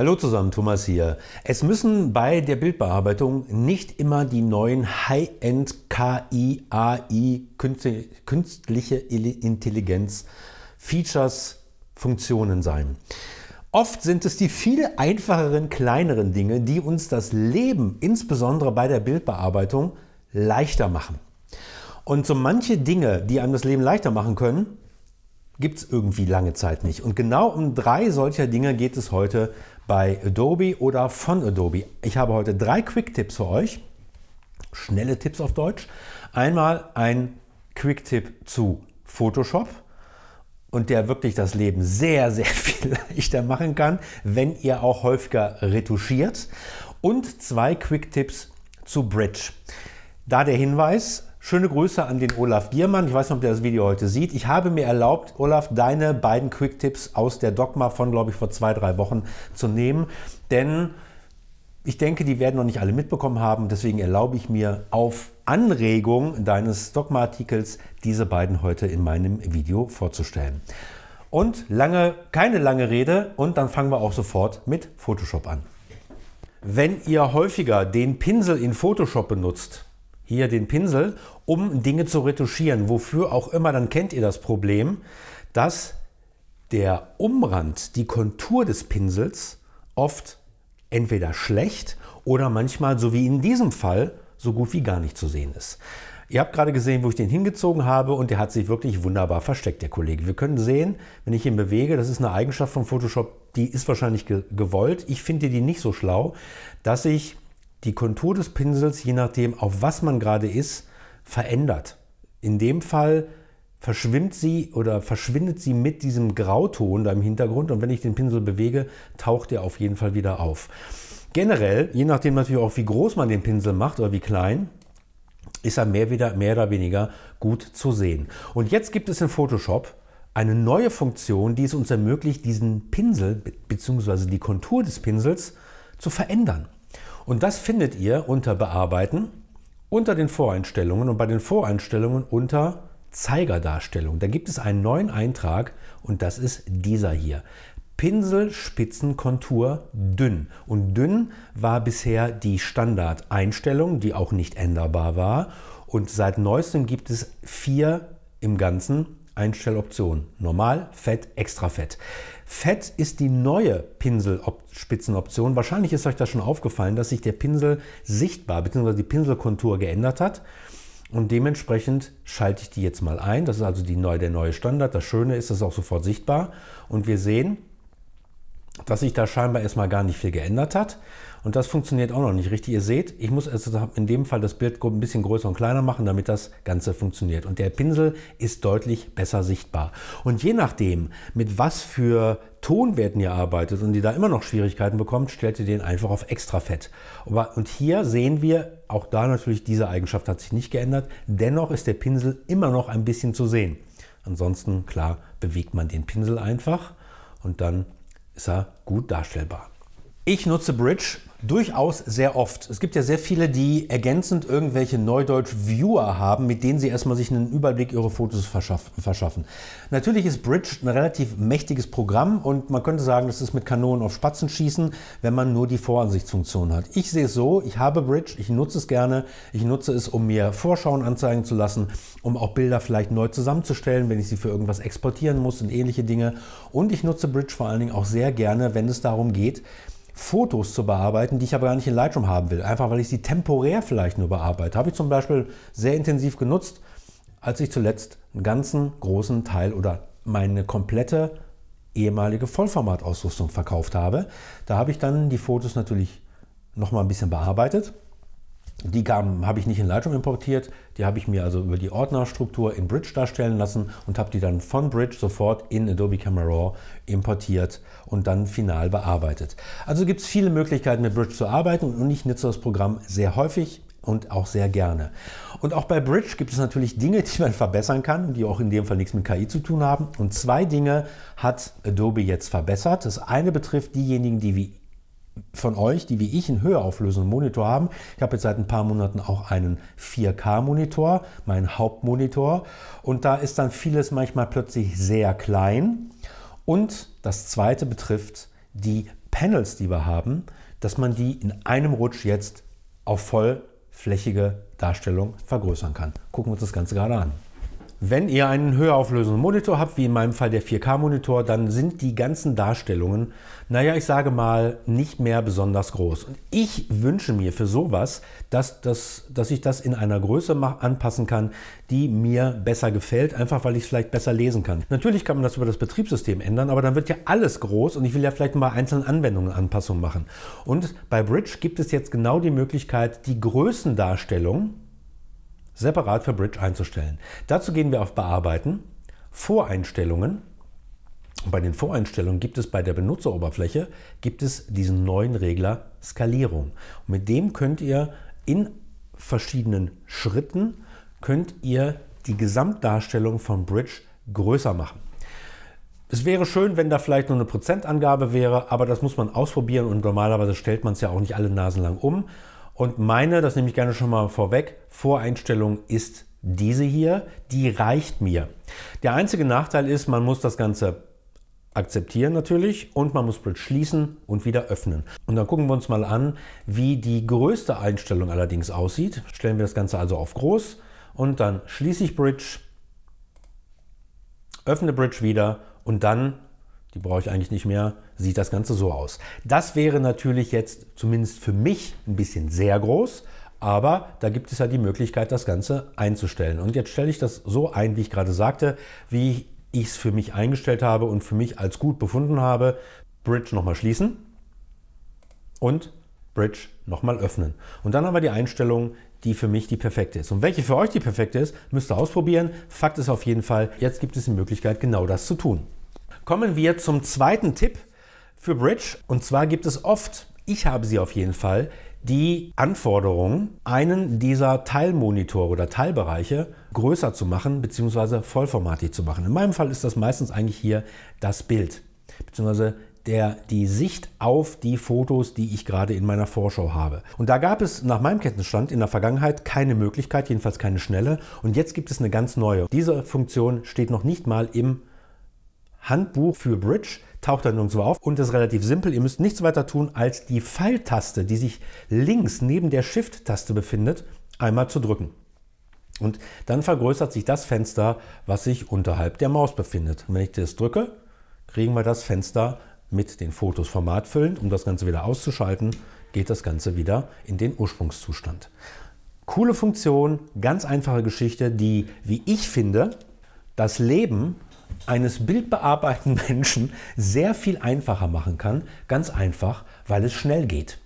Hallo zusammen, Thomas hier. Es müssen bei der Bildbearbeitung nicht immer die neuen High-End KI, AI, künstliche Intelligenz, Features, Funktionen sein. Oft sind es die viel einfacheren, kleineren Dinge, die uns das Leben, insbesondere bei der Bildbearbeitung, leichter machen. Und so manche Dinge, die einem das Leben leichter machen können, gibt es irgendwie lange Zeit nicht. Und genau um drei solcher Dinge geht es heute bei Adobe oder von Adobe. Ich habe heute drei Quick-Tipps für euch. Schnelle Tipps auf Deutsch. Einmal ein Quick-Tipp zu Photoshop und der wirklich das Leben sehr, sehr viel leichter machen kann, wenn ihr auch häufiger retuschiert. Und zwei Quick-Tipps zu Bridge. Da der Hinweis, Schöne Grüße an den Olaf Giermann. Ich weiß nicht, ob der das Video heute sieht. Ich habe mir erlaubt, Olaf, deine beiden Quick-Tipps aus der Dogma von, glaube ich, vor zwei, drei Wochen zu nehmen. Denn ich denke, die werden noch nicht alle mitbekommen haben. Deswegen erlaube ich mir auf Anregung deines Dogma-Artikels diese beiden heute in meinem Video vorzustellen. Und lange, keine lange Rede und dann fangen wir auch sofort mit Photoshop an. Wenn ihr häufiger den Pinsel in Photoshop benutzt, hier den Pinsel, um Dinge zu retuschieren. Wofür auch immer, dann kennt ihr das Problem, dass der Umrand, die Kontur des Pinsels oft entweder schlecht oder manchmal, so wie in diesem Fall, so gut wie gar nicht zu sehen ist. Ihr habt gerade gesehen, wo ich den hingezogen habe und der hat sich wirklich wunderbar versteckt, der Kollege. Wir können sehen, wenn ich ihn bewege, das ist eine Eigenschaft von Photoshop, die ist wahrscheinlich gewollt. Ich finde die nicht so schlau, dass ich die Kontur des Pinsels, je nachdem, auf was man gerade ist, verändert. In dem Fall verschwimmt sie oder verschwindet sie mit diesem Grauton da im Hintergrund und wenn ich den Pinsel bewege, taucht er auf jeden Fall wieder auf. Generell, je nachdem natürlich auch, wie groß man den Pinsel macht oder wie klein, ist er mehr, wieder, mehr oder weniger gut zu sehen. Und jetzt gibt es in Photoshop eine neue Funktion, die es uns ermöglicht, diesen Pinsel bzw. die Kontur des Pinsels zu verändern. Und das findet ihr unter Bearbeiten, unter den Voreinstellungen und bei den Voreinstellungen unter Zeigerdarstellung. Da gibt es einen neuen Eintrag und das ist dieser hier. Pinselspitzenkontur dünn. Und dünn war bisher die Standardeinstellung, die auch nicht änderbar war. Und seit neuestem gibt es vier im Ganzen Einstelloption. Normal, Fett, extra Fett. Fett ist die neue Pinselspitzenoption. Wahrscheinlich ist euch das schon aufgefallen, dass sich der Pinsel sichtbar bzw. die Pinselkontur geändert hat. Und dementsprechend schalte ich die jetzt mal ein. Das ist also die neue, der neue Standard. Das Schöne ist, das ist auch sofort sichtbar. Und wir sehen, dass sich da scheinbar erstmal gar nicht viel geändert hat. Und das funktioniert auch noch nicht richtig. Ihr seht, ich muss also in dem Fall das Bild ein bisschen größer und kleiner machen, damit das Ganze funktioniert. Und der Pinsel ist deutlich besser sichtbar. Und je nachdem, mit was für Tonwerten ihr arbeitet und ihr da immer noch Schwierigkeiten bekommt, stellt ihr den einfach auf extra fett. Und hier sehen wir, auch da natürlich diese Eigenschaft hat sich nicht geändert. Dennoch ist der Pinsel immer noch ein bisschen zu sehen. Ansonsten, klar, bewegt man den Pinsel einfach und dann ist er gut darstellbar. Ich nutze Bridge Durchaus sehr oft. Es gibt ja sehr viele, die ergänzend irgendwelche Neudeutsch-Viewer haben, mit denen sie erstmal sich einen Überblick ihrer Fotos verschaffen. Natürlich ist Bridge ein relativ mächtiges Programm und man könnte sagen, das ist mit Kanonen auf Spatzen schießen, wenn man nur die Voransichtsfunktion hat. Ich sehe es so, ich habe Bridge, ich nutze es gerne, ich nutze es, um mir Vorschauen anzeigen zu lassen, um auch Bilder vielleicht neu zusammenzustellen, wenn ich sie für irgendwas exportieren muss und ähnliche Dinge. Und ich nutze Bridge vor allen Dingen auch sehr gerne, wenn es darum geht, Fotos zu bearbeiten, die ich aber gar nicht in Lightroom haben will. Einfach weil ich sie temporär vielleicht nur bearbeite. Habe ich zum Beispiel sehr intensiv genutzt, als ich zuletzt einen ganzen großen Teil oder meine komplette ehemalige Vollformatausrüstung verkauft habe. Da habe ich dann die Fotos natürlich nochmal ein bisschen bearbeitet die habe ich nicht in Lightroom importiert, die habe ich mir also über die Ordnerstruktur in Bridge darstellen lassen und habe die dann von Bridge sofort in Adobe Camera Raw importiert und dann final bearbeitet. Also gibt es viele Möglichkeiten mit Bridge zu arbeiten und ich nutze das Programm sehr häufig und auch sehr gerne. Und auch bei Bridge gibt es natürlich Dinge, die man verbessern kann die auch in dem Fall nichts mit KI zu tun haben. Und zwei Dinge hat Adobe jetzt verbessert. Das eine betrifft diejenigen, die wie von euch, die wie ich einen höherauflösenden Monitor haben. Ich habe jetzt seit ein paar Monaten auch einen 4K-Monitor, meinen Hauptmonitor. Und da ist dann vieles manchmal plötzlich sehr klein. Und das zweite betrifft die Panels, die wir haben, dass man die in einem Rutsch jetzt auf vollflächige Darstellung vergrößern kann. Gucken wir uns das Ganze gerade an. Wenn ihr einen höher auflösenden Monitor habt, wie in meinem Fall der 4K-Monitor, dann sind die ganzen Darstellungen, naja, ich sage mal, nicht mehr besonders groß. Und ich wünsche mir für sowas, dass, dass, dass ich das in einer Größe anpassen kann, die mir besser gefällt, einfach weil ich es vielleicht besser lesen kann. Natürlich kann man das über das Betriebssystem ändern, aber dann wird ja alles groß und ich will ja vielleicht mal einzelnen Anwendungen Anpassungen machen. Und bei Bridge gibt es jetzt genau die Möglichkeit, die Größendarstellung, separat für Bridge einzustellen. Dazu gehen wir auf Bearbeiten, Voreinstellungen. bei den Voreinstellungen gibt es bei der Benutzeroberfläche gibt es diesen neuen Regler Skalierung. Und mit dem könnt ihr in verschiedenen Schritten könnt ihr die Gesamtdarstellung von Bridge größer machen. Es wäre schön, wenn da vielleicht nur eine Prozentangabe wäre, aber das muss man ausprobieren und normalerweise stellt man es ja auch nicht alle Nasen lang um. Und meine, das nehme ich gerne schon mal vorweg, Voreinstellung ist diese hier, die reicht mir. Der einzige Nachteil ist, man muss das Ganze akzeptieren natürlich und man muss Bridge schließen und wieder öffnen. Und dann gucken wir uns mal an, wie die größte Einstellung allerdings aussieht. Stellen wir das Ganze also auf groß und dann schließe ich Bridge, öffne Bridge wieder und dann die brauche ich eigentlich nicht mehr, sieht das Ganze so aus. Das wäre natürlich jetzt zumindest für mich ein bisschen sehr groß, aber da gibt es ja die Möglichkeit, das Ganze einzustellen. Und jetzt stelle ich das so ein, wie ich gerade sagte, wie ich es für mich eingestellt habe und für mich als gut befunden habe. Bridge nochmal schließen und Bridge nochmal öffnen. Und dann haben wir die Einstellung, die für mich die perfekte ist. Und welche für euch die perfekte ist, müsst ihr ausprobieren. Fakt ist auf jeden Fall, jetzt gibt es die Möglichkeit, genau das zu tun. Kommen wir zum zweiten Tipp für Bridge. Und zwar gibt es oft, ich habe sie auf jeden Fall, die Anforderung, einen dieser Teilmonitore oder Teilbereiche größer zu machen bzw. vollformatig zu machen. In meinem Fall ist das meistens eigentlich hier das Bild bzw. Der, die Sicht auf die Fotos, die ich gerade in meiner Vorschau habe. Und da gab es nach meinem Kenntnisstand in der Vergangenheit keine Möglichkeit, jedenfalls keine schnelle. Und jetzt gibt es eine ganz neue. Diese Funktion steht noch nicht mal im Handbuch für Bridge taucht dann nirgendwo auf und ist relativ simpel. Ihr müsst nichts weiter tun, als die Pfeiltaste, die sich links neben der Shift-Taste befindet, einmal zu drücken. Und dann vergrößert sich das Fenster, was sich unterhalb der Maus befindet. Und wenn ich das drücke, kriegen wir das Fenster mit den Fotos formatfüllend. Um das Ganze wieder auszuschalten, geht das Ganze wieder in den Ursprungszustand. Coole Funktion, ganz einfache Geschichte, die, wie ich finde, das Leben eines bildbearbeitenden Menschen sehr viel einfacher machen kann. Ganz einfach, weil es schnell geht.